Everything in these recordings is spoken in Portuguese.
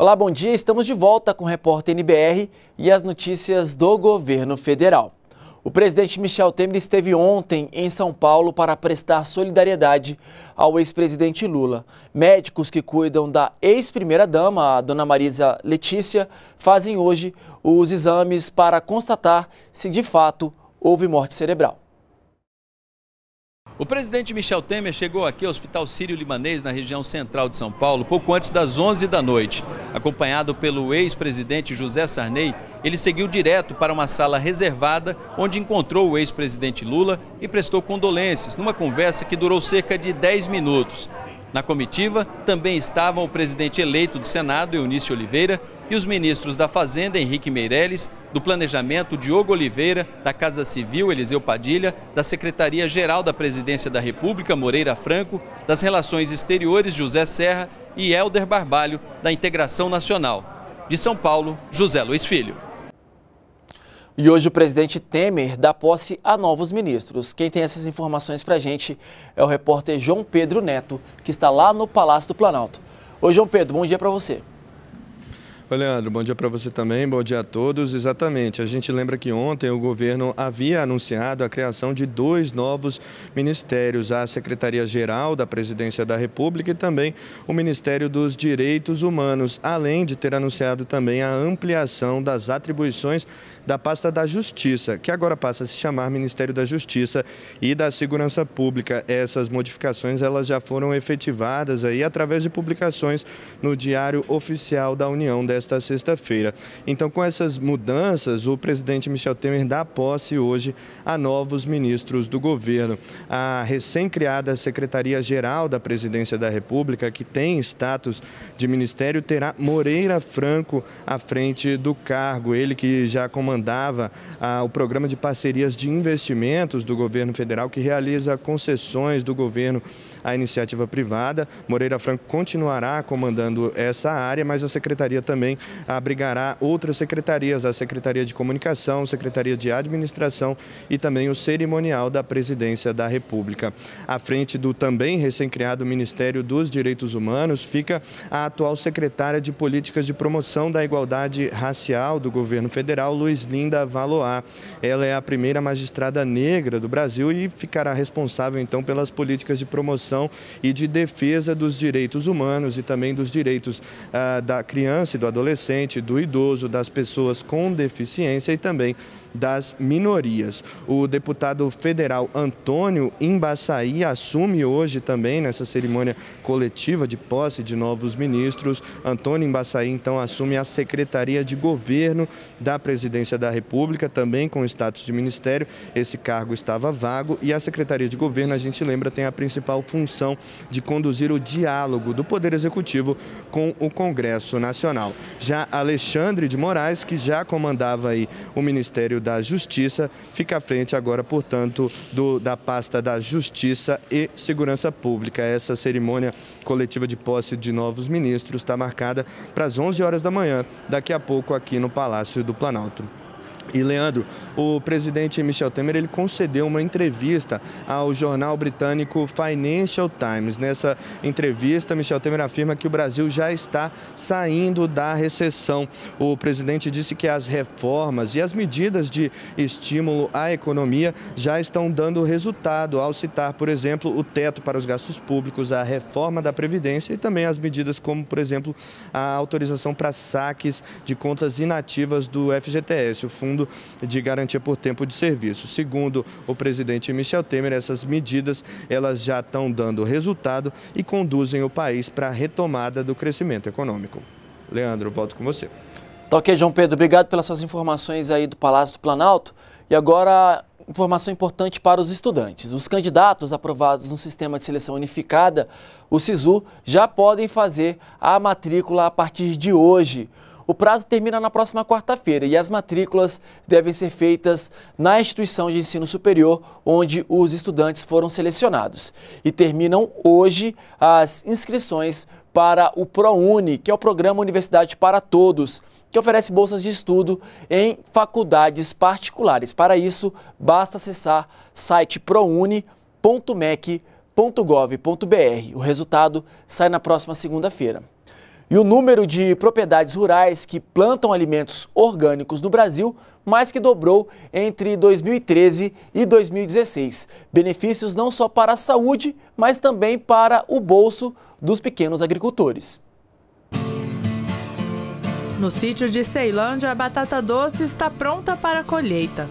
Olá, bom dia. Estamos de volta com o repórter NBR e as notícias do governo federal. O presidente Michel Temer esteve ontem em São Paulo para prestar solidariedade ao ex-presidente Lula. Médicos que cuidam da ex-primeira-dama, a dona Marisa Letícia, fazem hoje os exames para constatar se de fato houve morte cerebral. O presidente Michel Temer chegou aqui ao Hospital Sírio-Libanês, na região central de São Paulo, pouco antes das 11 da noite. Acompanhado pelo ex-presidente José Sarney, ele seguiu direto para uma sala reservada, onde encontrou o ex-presidente Lula e prestou condolências, numa conversa que durou cerca de 10 minutos. Na comitiva também estavam o presidente eleito do Senado, Eunício Oliveira, e os ministros da Fazenda, Henrique Meirelles, do Planejamento, Diogo Oliveira, da Casa Civil, Eliseu Padilha, da Secretaria-Geral da Presidência da República, Moreira Franco, das Relações Exteriores, José Serra e Hélder Barbalho, da Integração Nacional. De São Paulo, José Luiz Filho. E hoje o presidente Temer dá posse a novos ministros. Quem tem essas informações para a gente é o repórter João Pedro Neto, que está lá no Palácio do Planalto. Oi, João Pedro, bom dia para você. Oi, Leandro, bom dia para você também, bom dia a todos. Exatamente, a gente lembra que ontem o governo havia anunciado a criação de dois novos ministérios, a Secretaria-Geral da Presidência da República e também o Ministério dos Direitos Humanos, além de ter anunciado também a ampliação das atribuições da pasta da Justiça, que agora passa a se chamar Ministério da Justiça e da Segurança Pública. Essas modificações elas já foram efetivadas aí através de publicações no Diário Oficial da União dessa desta sexta-feira. Então, com essas mudanças, o presidente Michel Temer dá posse hoje a novos ministros do governo. A recém-criada Secretaria-Geral da Presidência da República, que tem status de ministério, terá Moreira Franco à frente do cargo. Ele que já comandava ah, o programa de parcerias de investimentos do governo federal, que realiza concessões do governo federal à iniciativa privada. Moreira Franco continuará comandando essa área, mas a secretaria também abrigará outras secretarias, a Secretaria de Comunicação, Secretaria de Administração e também o cerimonial da Presidência da República. À frente do também recém-criado Ministério dos Direitos Humanos fica a atual secretária de Políticas de Promoção da Igualdade Racial do governo federal, Luiz Linda Valoar. Ela é a primeira magistrada negra do Brasil e ficará responsável então pelas políticas de promoção e de defesa dos direitos humanos e também dos direitos ah, da criança e do adolescente, do idoso, das pessoas com deficiência e também das minorias. O deputado federal Antônio Embaçaí assume hoje também nessa cerimônia coletiva de posse de novos ministros. Antônio Embaçaí então assume a Secretaria de Governo da Presidência da República, também com status de ministério. Esse cargo estava vago e a Secretaria de Governo, a gente lembra, tem a principal função de conduzir o diálogo do Poder Executivo com o Congresso Nacional. Já Alexandre de Moraes, que já comandava aí o Ministério Ministério da Justiça, fica à frente agora, portanto, do, da pasta da Justiça e Segurança Pública. Essa cerimônia coletiva de posse de novos ministros está marcada para as 11 horas da manhã, daqui a pouco aqui no Palácio do Planalto. E Leandro, o presidente Michel Temer ele concedeu uma entrevista ao jornal britânico Financial Times. Nessa entrevista, Michel Temer afirma que o Brasil já está saindo da recessão. O presidente disse que as reformas e as medidas de estímulo à economia já estão dando resultado, ao citar, por exemplo, o teto para os gastos públicos, a reforma da Previdência e também as medidas como, por exemplo, a autorização para saques de contas inativas do FGTS, o Fundo fundo de garantia por tempo de serviço. Segundo o presidente Michel Temer, essas medidas elas já estão dando resultado e conduzem o país para a retomada do crescimento econômico. Leandro, volto com você. Tá ok, João Pedro. Obrigado pelas suas informações aí do Palácio do Planalto. E agora, informação importante para os estudantes. Os candidatos aprovados no Sistema de Seleção Unificada, o SISU, já podem fazer a matrícula a partir de hoje. O prazo termina na próxima quarta-feira e as matrículas devem ser feitas na instituição de ensino superior onde os estudantes foram selecionados. E terminam hoje as inscrições para o ProUni, que é o Programa Universidade para Todos, que oferece bolsas de estudo em faculdades particulares. Para isso, basta acessar site prouni.mec.gov.br. O resultado sai na próxima segunda-feira. E o número de propriedades rurais que plantam alimentos orgânicos no Brasil mais que dobrou entre 2013 e 2016. Benefícios não só para a saúde, mas também para o bolso dos pequenos agricultores. No sítio de Ceilândia, a batata doce está pronta para a colheita.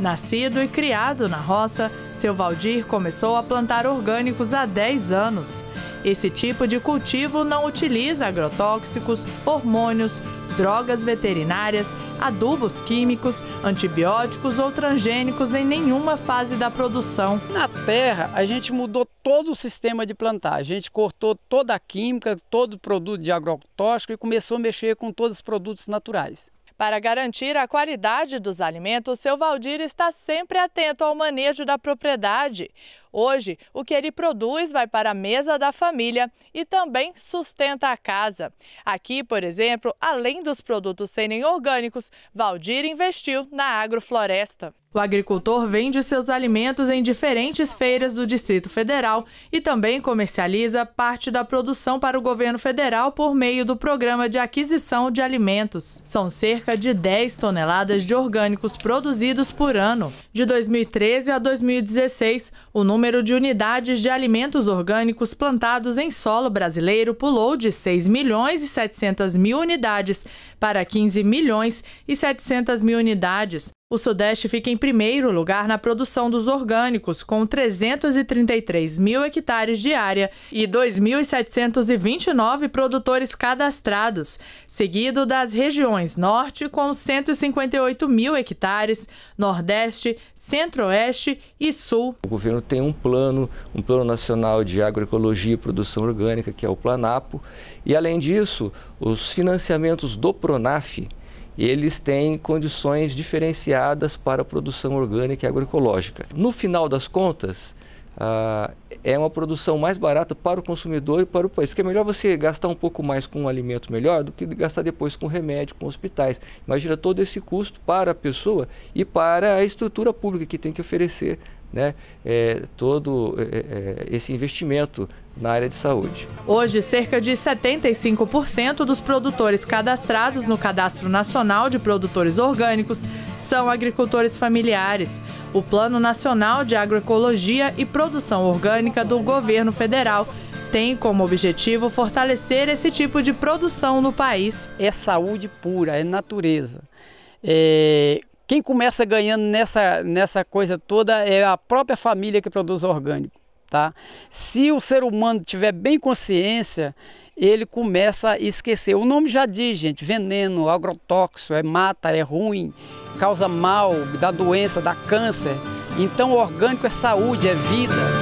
Nascido e criado na roça, seu Valdir começou a plantar orgânicos há 10 anos. Esse tipo de cultivo não utiliza agrotóxicos, hormônios, drogas veterinárias, adubos químicos, antibióticos ou transgênicos em nenhuma fase da produção. Na terra, a gente mudou todo o sistema de plantar. A gente cortou toda a química, todo o produto de agrotóxico e começou a mexer com todos os produtos naturais. Para garantir a qualidade dos alimentos, seu Valdir está sempre atento ao manejo da propriedade. Hoje, o que ele produz vai para a mesa da família e também sustenta a casa. Aqui, por exemplo, além dos produtos serem orgânicos, Valdir investiu na agrofloresta. O agricultor vende seus alimentos em diferentes feiras do Distrito Federal e também comercializa parte da produção para o governo federal por meio do Programa de Aquisição de Alimentos. São cerca de 10 toneladas de orgânicos produzidos por ano. De 2013 a 2016, o número número de unidades de alimentos orgânicos plantados em solo brasileiro pulou de 6 milhões e 700 mil unidades para 15 milhões e 700 mil unidades, o Sudeste fica em primeiro lugar na produção dos orgânicos, com 333 mil hectares de área e 2.729 produtores cadastrados, seguido das regiões Norte, com 158 mil hectares, Nordeste, Centro-Oeste e Sul. O governo tem um plano, um plano nacional de agroecologia e produção orgânica, que é o Planapo, e além disso, os financiamentos do Pronaf eles têm condições diferenciadas para a produção orgânica e agroecológica. No final das contas, ah, é uma produção mais barata para o consumidor e para o país. Que é melhor você gastar um pouco mais com um alimento melhor do que gastar depois com remédio, com hospitais. Imagina todo esse custo para a pessoa e para a estrutura pública que tem que oferecer né, é, todo é, é, é, esse investimento na área de saúde. Hoje, cerca de 75% dos produtores cadastrados no Cadastro Nacional de Produtores Orgânicos são agricultores familiares. O Plano Nacional de Agroecologia e Produção Orgânica do Governo Federal tem como objetivo fortalecer esse tipo de produção no país. É saúde pura, é natureza. É quem começa ganhando nessa, nessa coisa toda é a própria família que produz orgânico. Tá? Se o ser humano tiver bem consciência, ele começa a esquecer. O nome já diz, gente, veneno, é agrotóxico, é mata, é ruim, causa mal, dá doença, dá câncer. Então, orgânico é saúde, é vida.